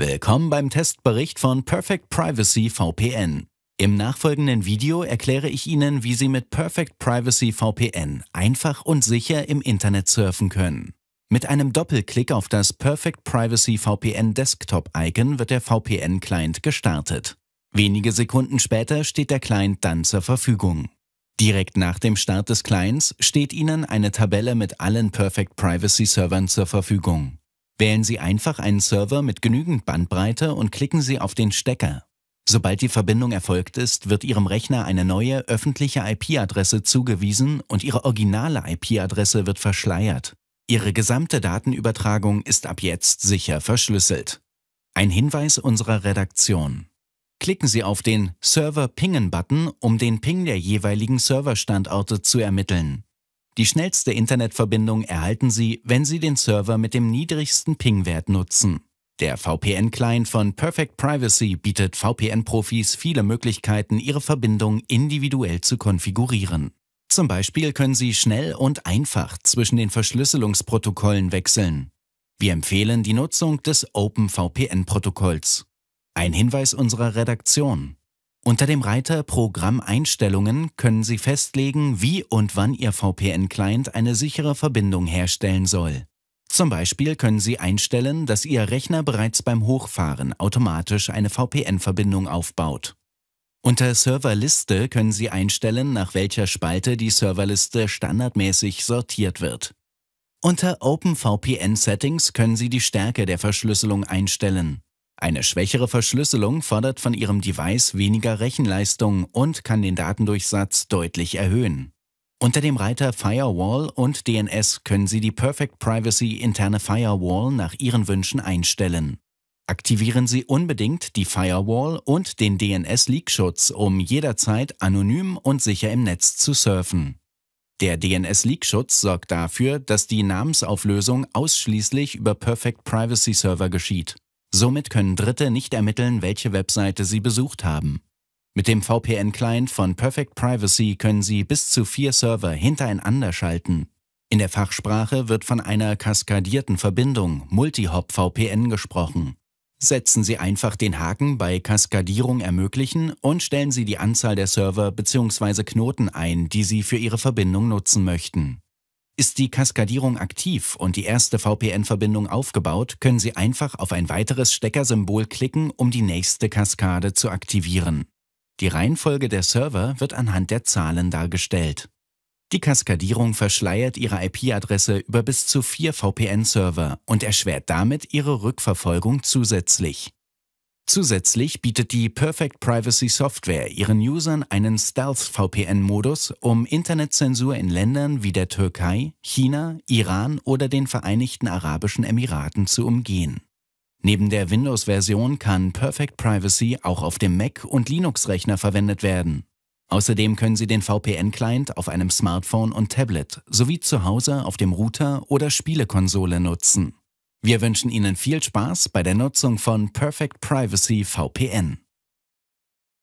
Willkommen beim Testbericht von Perfect Privacy VPN. Im nachfolgenden Video erkläre ich Ihnen, wie Sie mit Perfect Privacy VPN einfach und sicher im Internet surfen können. Mit einem Doppelklick auf das Perfect Privacy VPN Desktop-Icon wird der VPN-Client gestartet. Wenige Sekunden später steht der Client dann zur Verfügung. Direkt nach dem Start des Clients steht Ihnen eine Tabelle mit allen Perfect Privacy Servern zur Verfügung. Wählen Sie einfach einen Server mit genügend Bandbreite und klicken Sie auf den Stecker. Sobald die Verbindung erfolgt ist, wird Ihrem Rechner eine neue öffentliche IP-Adresse zugewiesen und Ihre originale IP-Adresse wird verschleiert. Ihre gesamte Datenübertragung ist ab jetzt sicher verschlüsselt. Ein Hinweis unserer Redaktion. Klicken Sie auf den Server Pingen-Button, um den Ping der jeweiligen Serverstandorte zu ermitteln. Die schnellste Internetverbindung erhalten Sie, wenn Sie den Server mit dem niedrigsten Ping-Wert nutzen. Der VPN-Client von Perfect Privacy bietet VPN-Profis viele Möglichkeiten, ihre Verbindung individuell zu konfigurieren. Zum Beispiel können Sie schnell und einfach zwischen den Verschlüsselungsprotokollen wechseln. Wir empfehlen die Nutzung des OpenVPN-Protokolls. Ein Hinweis unserer Redaktion. Unter dem Reiter Programmeinstellungen können Sie festlegen, wie und wann Ihr VPN-Client eine sichere Verbindung herstellen soll. Zum Beispiel können Sie einstellen, dass Ihr Rechner bereits beim Hochfahren automatisch eine VPN-Verbindung aufbaut. Unter Serverliste können Sie einstellen, nach welcher Spalte die Serverliste standardmäßig sortiert wird. Unter OpenVPN Settings können Sie die Stärke der Verschlüsselung einstellen. Eine schwächere Verschlüsselung fordert von Ihrem Device weniger Rechenleistung und kann den Datendurchsatz deutlich erhöhen. Unter dem Reiter Firewall und DNS können Sie die Perfect Privacy interne Firewall nach Ihren Wünschen einstellen. Aktivieren Sie unbedingt die Firewall und den DNS-Leak-Schutz, um jederzeit anonym und sicher im Netz zu surfen. Der DNS-Leak-Schutz sorgt dafür, dass die Namensauflösung ausschließlich über Perfect Privacy Server geschieht. Somit können Dritte nicht ermitteln, welche Webseite sie besucht haben. Mit dem VPN-Client von Perfect Privacy können Sie bis zu vier Server hintereinander schalten. In der Fachsprache wird von einer kaskadierten Verbindung Multihop-VPN gesprochen. Setzen Sie einfach den Haken bei Kaskadierung ermöglichen und stellen Sie die Anzahl der Server bzw. Knoten ein, die Sie für Ihre Verbindung nutzen möchten. Ist die Kaskadierung aktiv und die erste VPN-Verbindung aufgebaut, können Sie einfach auf ein weiteres Steckersymbol klicken, um die nächste Kaskade zu aktivieren. Die Reihenfolge der Server wird anhand der Zahlen dargestellt. Die Kaskadierung verschleiert Ihre IP-Adresse über bis zu vier VPN-Server und erschwert damit Ihre Rückverfolgung zusätzlich. Zusätzlich bietet die Perfect Privacy Software ihren Usern einen Stealth-VPN-Modus, um Internetzensur in Ländern wie der Türkei, China, Iran oder den Vereinigten Arabischen Emiraten zu umgehen. Neben der Windows-Version kann Perfect Privacy auch auf dem Mac- und Linux-Rechner verwendet werden. Außerdem können Sie den VPN-Client auf einem Smartphone und Tablet sowie zu Hause auf dem Router oder Spielekonsole nutzen. Wir wünschen Ihnen viel Spaß bei der Nutzung von Perfect Privacy VPN.